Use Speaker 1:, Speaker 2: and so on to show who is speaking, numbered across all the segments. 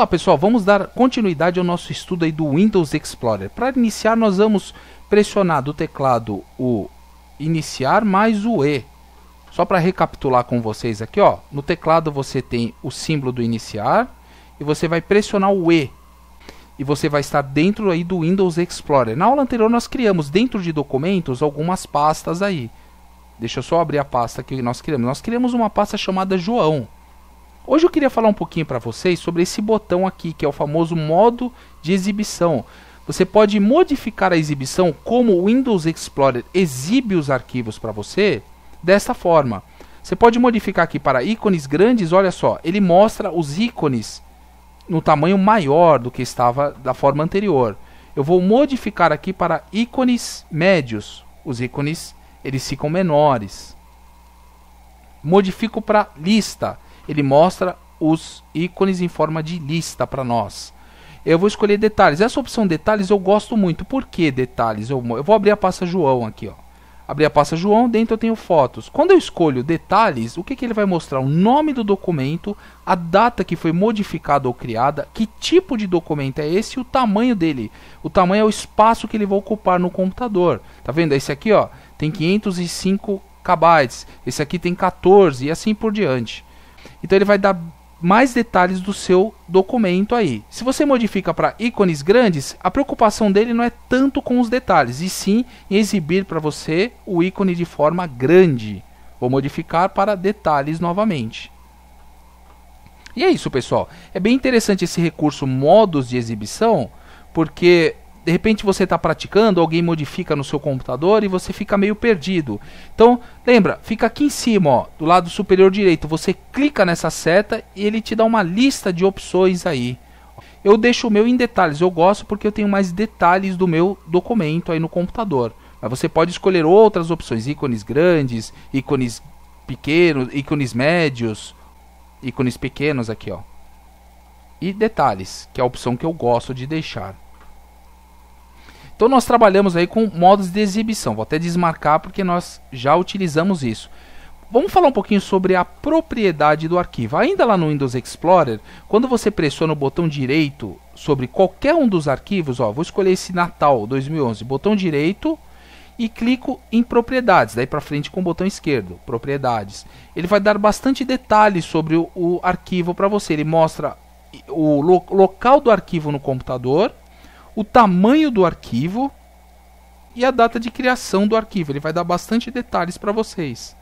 Speaker 1: Olá pessoal, vamos dar continuidade ao nosso estudo aí do Windows Explorer. Para iniciar, nós vamos pressionar do teclado o iniciar mais o E. Só para recapitular com vocês aqui, ó, no teclado você tem o símbolo do iniciar e você vai pressionar o E. E você vai estar dentro aí do Windows Explorer. Na aula anterior nós criamos dentro de documentos algumas pastas aí. Deixa eu só abrir a pasta que nós criamos. Nós criamos uma pasta chamada João. Hoje eu queria falar um pouquinho para vocês sobre esse botão aqui, que é o famoso modo de exibição. Você pode modificar a exibição como o Windows Explorer exibe os arquivos para você desta forma. Você pode modificar aqui para ícones grandes, olha só, ele mostra os ícones no tamanho maior do que estava da forma anterior. Eu vou modificar aqui para ícones médios. Os ícones eles ficam menores. Modifico para lista ele mostra os ícones em forma de lista para nós. Eu vou escolher detalhes. Essa opção detalhes eu gosto muito. Por que detalhes? Eu, eu vou abrir a pasta João aqui. Ó. Abri a pasta João, dentro eu tenho fotos. Quando eu escolho detalhes, o que, que ele vai mostrar? O nome do documento, a data que foi modificada ou criada, que tipo de documento é esse e o tamanho dele. O tamanho é o espaço que ele vai ocupar no computador. Tá vendo? Esse aqui ó, tem 505 KB. Esse aqui tem 14 e assim por diante. Então ele vai dar mais detalhes do seu documento aí. Se você modifica para ícones grandes, a preocupação dele não é tanto com os detalhes, e sim em exibir para você o ícone de forma grande. Vou modificar para detalhes novamente. E é isso, pessoal. É bem interessante esse recurso modos de exibição, porque de repente você está praticando, alguém modifica no seu computador e você fica meio perdido. Então, lembra, fica aqui em cima, ó, do lado superior direito, você clica nessa seta e ele te dá uma lista de opções aí. Eu deixo o meu em detalhes, eu gosto porque eu tenho mais detalhes do meu documento aí no computador. Mas você pode escolher outras opções, ícones grandes, ícones pequenos, ícones médios, ícones pequenos aqui, ó. E detalhes, que é a opção que eu gosto de deixar. Então nós trabalhamos aí com modos de exibição. Vou até desmarcar porque nós já utilizamos isso. Vamos falar um pouquinho sobre a propriedade do arquivo. Ainda lá no Windows Explorer, quando você pressiona o botão direito sobre qualquer um dos arquivos, ó, vou escolher esse Natal 2011, botão direito e clico em propriedades, daí para frente com o botão esquerdo, propriedades. Ele vai dar bastante detalhes sobre o, o arquivo para você. Ele mostra o lo local do arquivo no computador, o tamanho do arquivo e a data de criação do arquivo. Ele vai dar bastante detalhes para vocês.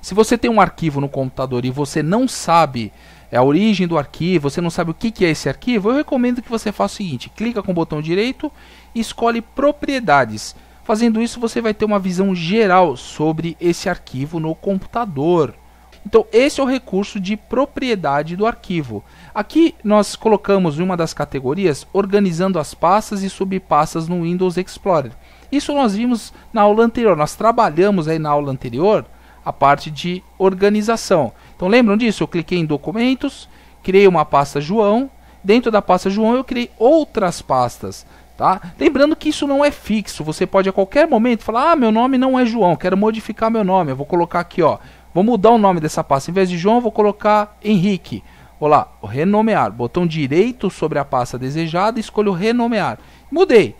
Speaker 1: Se você tem um arquivo no computador e você não sabe é a origem do arquivo, você não sabe o que é esse arquivo, eu recomendo que você faça o seguinte: clica com o botão direito e escolhe propriedades. Fazendo isso, você vai ter uma visão geral sobre esse arquivo no computador. Então, esse é o recurso de propriedade do arquivo. Aqui nós colocamos em uma das categorias organizando as pastas e subpastas no Windows Explorer. Isso nós vimos na aula anterior, nós trabalhamos aí na aula anterior a parte de organização. Então lembram disso? Eu cliquei em documentos, criei uma pasta João, dentro da pasta João eu criei outras pastas. Tá? Lembrando que isso não é fixo, você pode a qualquer momento falar, ah, meu nome não é João, quero modificar meu nome, eu vou colocar aqui ó, Vou mudar o nome dessa pasta. Em vez de João, vou colocar Henrique. Vou lá, renomear. Botão direito sobre a pasta desejada, escolho renomear. Mudei.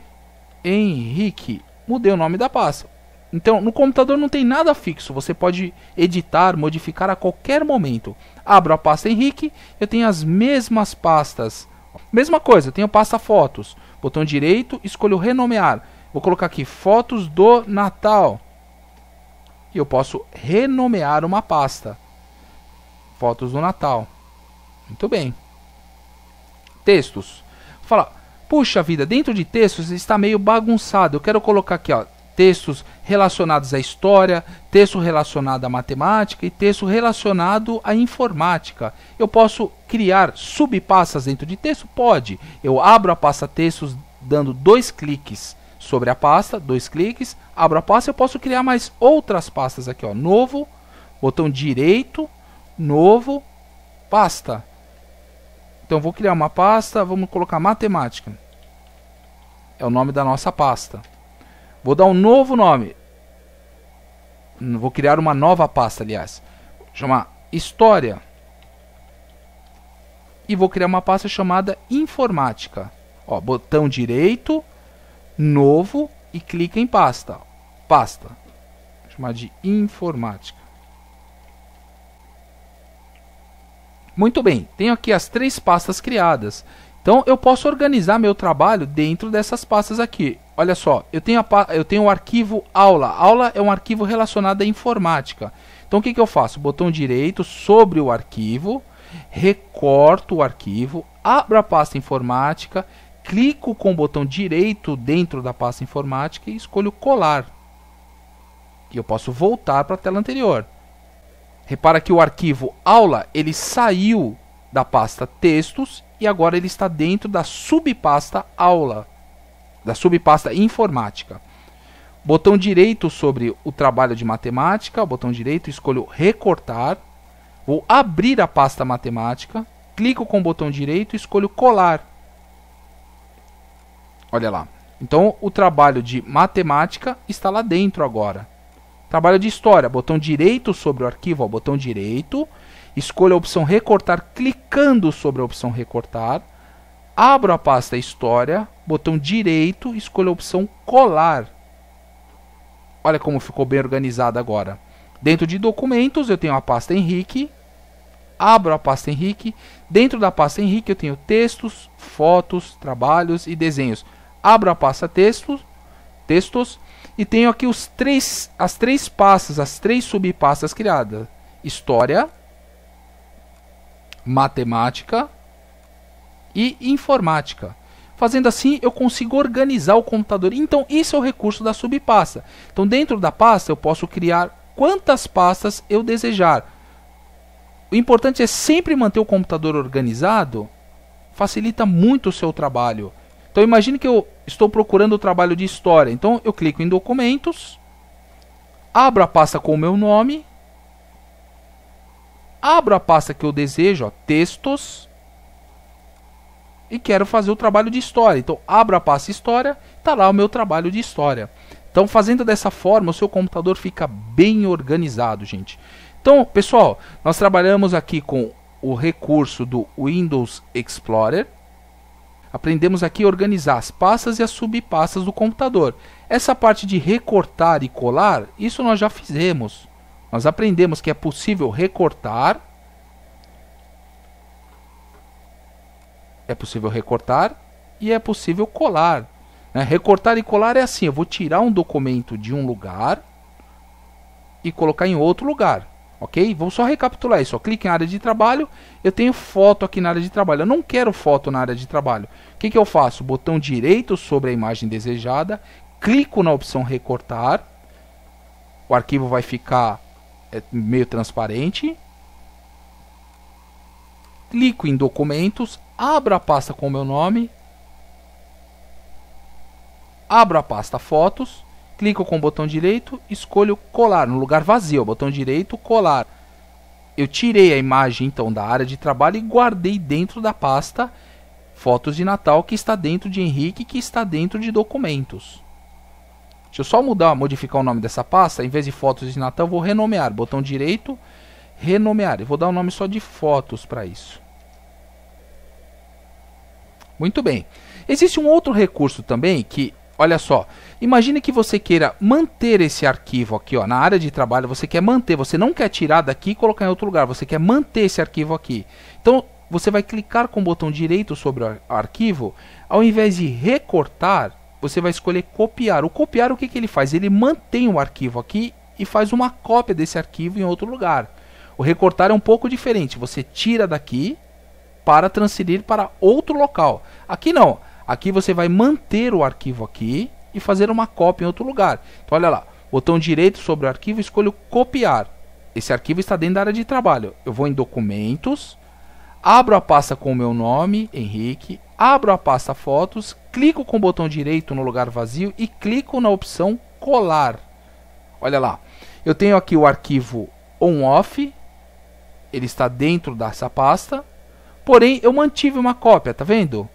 Speaker 1: Henrique. Mudei o nome da pasta. Então, no computador não tem nada fixo. Você pode editar, modificar a qualquer momento. Abro a pasta Henrique. Eu tenho as mesmas pastas. Mesma coisa, tenho pasta fotos. Botão direito, escolho renomear. Vou colocar aqui fotos do Natal e eu posso renomear uma pasta. Fotos do Natal. Muito bem. Textos. Vou falar, puxa vida, dentro de textos está meio bagunçado. Eu quero colocar aqui, ó, textos relacionados à história, texto relacionado à matemática e texto relacionado à informática. Eu posso criar subpastas dentro de texto? Pode. Eu abro a pasta textos dando dois cliques sobre a pasta, dois cliques, abro a pasta, eu posso criar mais outras pastas aqui, ó, novo, botão direito, novo, pasta. Então vou criar uma pasta, vamos colocar matemática. É o nome da nossa pasta. Vou dar um novo nome. Vou criar uma nova pasta, aliás. Vou chamar história. E vou criar uma pasta chamada informática. Ó, botão direito, novo, e clica em pasta. Pasta. Vou chamar de informática. Muito bem, tenho aqui as três pastas criadas. Então eu posso organizar meu trabalho dentro dessas pastas aqui. Olha só, eu tenho, a, eu tenho o arquivo aula. Aula é um arquivo relacionado à informática. Então o que, que eu faço? Botão direito sobre o arquivo, recorto o arquivo, abro a pasta informática, clico com o botão direito dentro da pasta informática e escolho colar. E eu posso voltar para a tela anterior. Repara que o arquivo aula ele saiu da pasta textos e agora ele está dentro da subpasta aula, da subpasta informática. Botão direito sobre o trabalho de matemática, botão direito, escolho recortar, vou abrir a pasta matemática, clico com o botão direito e escolho colar. Olha lá. Então o trabalho de matemática está lá dentro agora. Trabalho de história, botão direito sobre o arquivo, ó, botão direito, escolha a opção recortar clicando sobre a opção recortar, abro a pasta história, botão direito, escolha a opção colar. Olha como ficou bem organizado agora. Dentro de documentos eu tenho a pasta Henrique, abro a pasta Henrique, dentro da pasta Henrique eu tenho textos, fotos, trabalhos e desenhos abro a pasta textos, textos e tenho aqui os três, as três pastas, as três subpastas criadas: história, matemática e informática. Fazendo assim, eu consigo organizar o computador. Então, isso é o recurso da subpasta. Então, dentro da pasta, eu posso criar quantas pastas eu desejar. O importante é sempre manter o computador organizado, facilita muito o seu trabalho. Então imagine que eu estou procurando o trabalho de história. Então eu clico em documentos, abro a pasta com o meu nome, abro a pasta que eu desejo, ó, textos, e quero fazer o trabalho de história. Então abro a pasta história, está lá o meu trabalho de história. Então fazendo dessa forma o seu computador fica bem organizado, gente. Então pessoal, nós trabalhamos aqui com o recurso do Windows Explorer Aprendemos aqui a organizar as pastas e as subpastas do computador. Essa parte de recortar e colar, isso nós já fizemos. Nós aprendemos que é possível recortar. É possível recortar e é possível colar. Né? Recortar e colar é assim, eu vou tirar um documento de um lugar e colocar em outro lugar ok? Vou só recapitular isso, ó. clique em área de trabalho, eu tenho foto aqui na área de trabalho, eu não quero foto na área de trabalho, o que, que eu faço? Botão direito sobre a imagem desejada, clico na opção recortar, o arquivo vai ficar é, meio transparente, clico em documentos, abro a pasta com o meu nome, abro a pasta fotos, clico com o botão direito, escolho colar, no lugar vazio, botão direito, colar. Eu tirei a imagem então da área de trabalho e guardei dentro da pasta fotos de Natal que está dentro de Henrique, que está dentro de documentos. Deixa eu só mudar, modificar o nome dessa pasta, em vez de fotos de Natal, vou renomear, botão direito, renomear. Eu vou dar o um nome só de fotos para isso. Muito bem. Existe um outro recurso também que Olha só, imagine que você queira manter esse arquivo aqui, ó, na área de trabalho, você quer manter, você não quer tirar daqui e colocar em outro lugar, você quer manter esse arquivo aqui. Então, você vai clicar com o botão direito sobre o arquivo, ao invés de recortar, você vai escolher copiar. O copiar, o que, que ele faz? Ele mantém o arquivo aqui e faz uma cópia desse arquivo em outro lugar. O recortar é um pouco diferente, você tira daqui para transferir para outro local. Aqui não, Aqui você vai manter o arquivo aqui e fazer uma cópia em outro lugar. Então olha lá, botão direito sobre o arquivo, escolho copiar. Esse arquivo está dentro da área de trabalho. Eu vou em documentos, abro a pasta com o meu nome, Henrique, abro a pasta fotos, clico com o botão direito no lugar vazio e clico na opção colar. Olha lá, eu tenho aqui o arquivo on-off, ele está dentro dessa pasta, porém eu mantive uma cópia, tá vendo?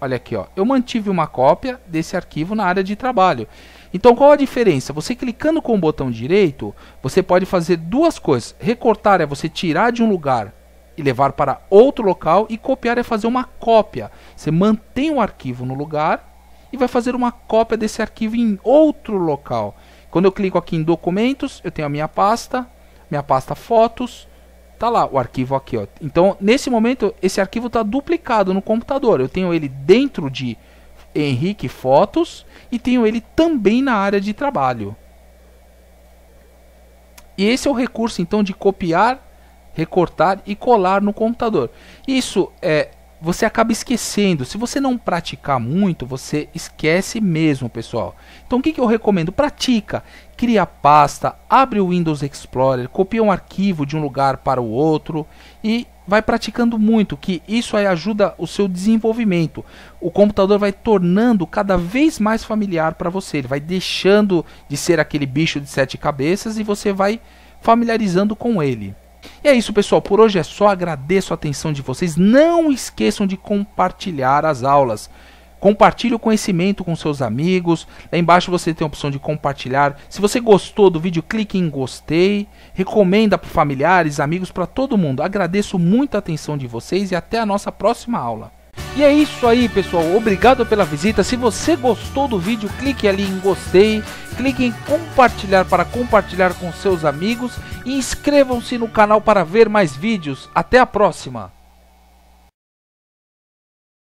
Speaker 1: Olha aqui, ó. eu mantive uma cópia desse arquivo na área de trabalho. Então qual a diferença? Você clicando com o botão direito, você pode fazer duas coisas. Recortar é você tirar de um lugar e levar para outro local e copiar é fazer uma cópia. Você mantém o arquivo no lugar e vai fazer uma cópia desse arquivo em outro local. Quando eu clico aqui em documentos, eu tenho a minha pasta, minha pasta fotos, Tá lá o arquivo aqui, ó. Então, nesse momento, esse arquivo está duplicado no computador. Eu tenho ele dentro de Henrique Fotos e tenho ele também na área de trabalho. E esse é o recurso, então, de copiar, recortar e colar no computador. Isso é você acaba esquecendo. Se você não praticar muito, você esquece mesmo, pessoal. Então o que, que eu recomendo? Pratica, cria pasta, abre o Windows Explorer, copia um arquivo de um lugar para o outro e vai praticando muito, que isso aí ajuda o seu desenvolvimento. O computador vai tornando cada vez mais familiar para você, ele vai deixando de ser aquele bicho de sete cabeças e você vai familiarizando com ele. E é isso, pessoal. Por hoje é só. Agradeço a atenção de vocês. Não esqueçam de compartilhar as aulas. Compartilhe o conhecimento com seus amigos. Lá embaixo você tem a opção de compartilhar. Se você gostou do vídeo, clique em gostei. Recomenda para familiares, amigos, para todo mundo. Agradeço muito a atenção de vocês e até a nossa próxima aula. E é isso aí, pessoal. Obrigado pela visita. Se você gostou do vídeo, clique ali em gostei, clique em compartilhar para compartilhar com seus amigos e inscrevam-se no canal para ver mais vídeos. Até a próxima.